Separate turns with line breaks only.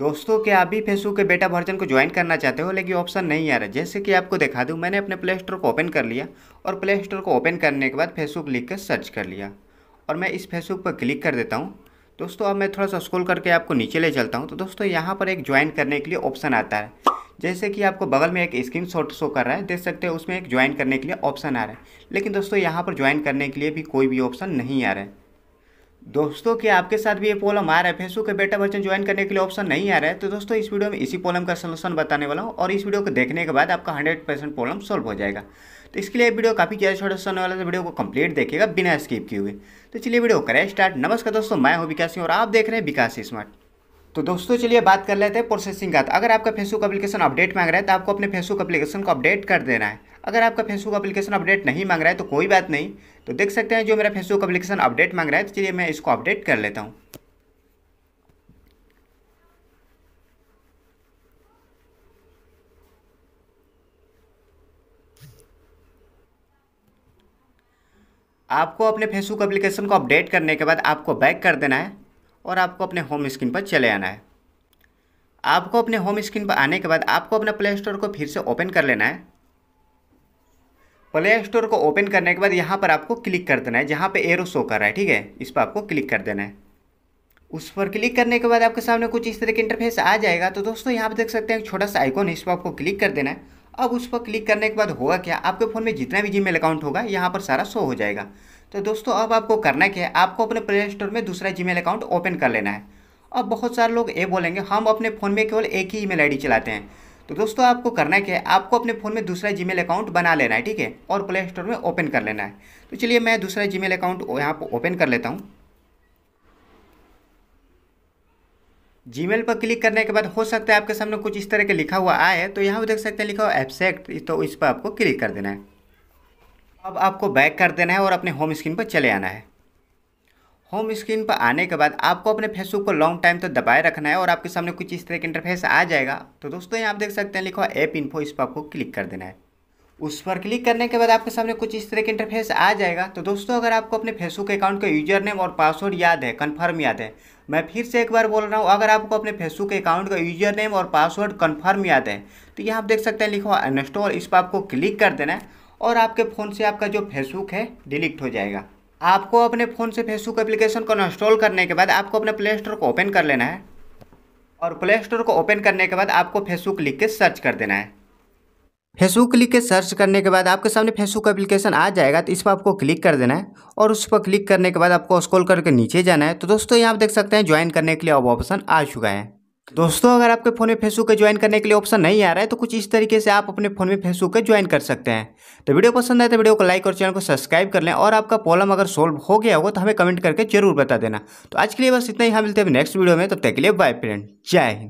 दोस्तों क्या आप भी फेसबुक के बेटा वर्जन को ज्वाइन करना चाहते हो लेकिन ऑप्शन नहीं आ रहा जैसे कि आपको दिखा दूँ मैंने अपने प्ले स्टोर को ओपन कर लिया और प्ले स्टोर को ओपन करने के बाद फेसबुक लिख कर सर्च कर लिया और मैं इस फेसबुक पर क्लिक कर देता हूँ दोस्तों अब मैं थोड़ा सा स्क्रॉल करके आपको नीचे ले चलता हूँ तो दोस्तों यहाँ पर एक ज्वाइन करने के लिए ऑप्शन आता है जैसे कि आपको बगल में एक स्क्रीन शॉट शो कर रहा है देख सकते हैं उसमें एक ज्वाइन करने के लिए ऑप्शन आ रहा है लेकिन दोस्तों यहाँ पर ज्वाइन करने के लिए भी कोई भी ऑप्शन नहीं आ रहा है दोस्तों कि आपके साथ भी ये प्रॉब्लम आ रहा है फेसबुक के बेटा वर्जन ज्वाइन करने के लिए ऑप्शन नहीं आ रहा है तो दोस्तों इस वीडियो में इसी प्रॉब्लम का सलूशन बताने वाला हूँ और इस वीडियो को देखने के बाद आपका 100 परसेंट प्रॉब्लम सॉल्व हो जाएगा तो इसके लिए वीडियो काफ़ी ज़्यादा छोटा सोने वाला है वीडियो को कंप्लीट देखेगा बिना स्किप किए हुए तो चलिए वीडियो करें स्टार्ट नमस्कार दोस्तों मैं हूँ विकास सिंह और आप देख रहे हैं विकास स्मार्ट तो दोस्तों चलिए बात कर लेते हैं प्रोसेसिंग का अगर आपका फेसबुक अपलीकेशन अपडेट मांग रहा है तो आपको अपने फेसबुक अपलीकेशन को अपडेट कर देना है अगर आपका फेसबुक अप्लीकेशन अपडेट नहीं मांग रहा है तो कोई बात नहीं तो देख सकते हैं जो मेरा फेसबुक अप्लीकेशन अपडेट मांग रहा है तो चलिए मैं इसको अपडेट कर लेता हूँ आपको अपने फेसबुक एप्लीकेशन को अपडेट करने के बाद आपको बैक कर देना है और आपको अपने होम स्क्रीन पर चले आना है आपको अपने होम स्क्रीन पर आने के बाद आपको अपना प्ले स्टोर को फिर से ओपन कर लेना है प्ले स्टोर को ओपन करने के बाद यहाँ पर आपको क्लिक कर देना है जहाँ पे एरो शो कर रहा है ठीक है इस पर आपको क्लिक कर देना है उस पर क्लिक करने के बाद आपके सामने कुछ इस तरह के इंटरफेस आ जाएगा तो दोस्तों यहाँ पर देख सकते हैं छोटा सा आइकॉन है इस पर आपको क्लिक कर देना है अब उस पर क्लिक करने के बाद होगा क्या आपके फ़ोन में जितना भी जीमेल अकाउंट होगा यहाँ पर सारा शो हो जाएगा तो दोस्तों अब आपको करना क्या है आपको अपने प्ले स्टोर में दूसरा जीमेल अकाउंट ओपन कर लेना है अब बहुत सारे लोग ये बोलेंगे हम अपने फ़ोन में केवल एक ही ईमेल आईडी चलाते हैं तो दोस्तों आपको करना क्या है आपको अपने फ़ोन में दूसरा जी अकाउंट बना लेना है ठीक है और प्ले स्टोर में ओपन कर लेना है तो चलिए मैं दूसरा जी अकाउंट यहाँ पर ओपन कर लेता हूँ जीमेल पर क्लिक करने के बाद हो सकता है आपके सामने कुछ इस तरह के लिखा हुआ आए तो यहाँ पर देख सकते हैं लिखा हुआ एब्सेक्ट तो इस पर आपको क्लिक कर देना है अब आपको बैक कर देना है और अपने होम स्क्रीन पर चले आना है होम स्क्रीन पर आने के बाद आपको अपने फेसबुक को लॉन्ग टाइम तो दबाए रखना है और आपके सामने कुछ इस तरह का इंटरफेस आ जाएगा तो दोस्तों यहाँ आप देख सकते हैं लिखो ऐप इन्फो इस पर आपको क्लिक कर देना है उस पर क्लिक करने के बाद आपके सामने कुछ इस तरह का इंटरफेस आ जाएगा तो दोस्तों अगर आपको अपने फेसबुक अकाउंट का यूजर नेम और पासवर्ड याद है कन्फर्म याद है मैं फिर से एक बार बोल रहा हूँ अगर आपको अपने फेसबुक अकाउंट का यूजर नेम और पासवर्ड कन्फर्म याद है तो यहाँ आप देख सकते हैं लिखो अनस्टॉल इस पर आपको क्लिक कर देना है और आपके फ़ोन से आपका जो फेसबुक है डिलीट हो जाएगा आपको अपने फ़ोन से फेसबुक एप्लीकेशन को इंस्टॉल करने के बाद आपको अपने प्ले स्टोर को ओपन कर लेना है और प्ले स्टोर को ओपन करने के बाद आपको फेसबुक लिख के सर्च कर देना है फेसबुक क्लिक के सर्च करने के बाद आपके सामने फेसबुक एप्लीकेशन आ जाएगा तो इस पर आपको क्लिक कर देना है और उस पर क्लिक करने के बाद आपको स्क्रॉल करके नीचे जाना है तो दोस्तों यहाँ आप देख सकते हैं ज्वाइन करने के लिए अब ऑप्शन आ चुका है दोस्तों अगर आपके फ़ोन में फेसबुक ज्वाइन करने के लिए ऑप्शन नहीं आ रहा है तो कुछ इस तरीके से आप अपने फ़ोन में फेसबुक ज्वाइन कर सकते हैं तो वीडियो पसंद आए तो वीडियो को लाइक और चैनल को सब्सक्राइब कर लें और आपका प्रॉब्लम अगर सॉल्व हो गया होगा तो हमें कमेंट करके जरूर बता देना तो आज के लिए बस इतना ही हम हाँ, मिलते हैं नेक्स्ट वीडियो में तब तो तक के लिए बाय फ्रेंड जय हिंद